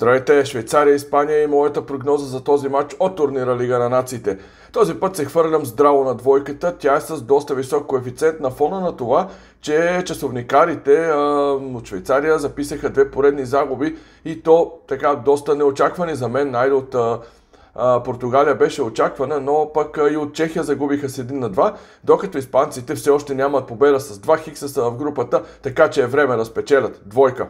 Здравейте, Швейцария, Испания и моята прогноза за този матч от турнира Лига на нациите. Този път се хвърлям здраво на двойката, тя е с доста висок коефициент на фона на това, че часовникарите а, от Швейцария записаха две поредни загуби и то така доста неочаквани за мен, най от Португалия беше очаквана, но пък и от Чехия загубиха с 1 на 2, докато испанците все още нямат победа с 2 хикса в групата, така че е време да спечелят. Двойка.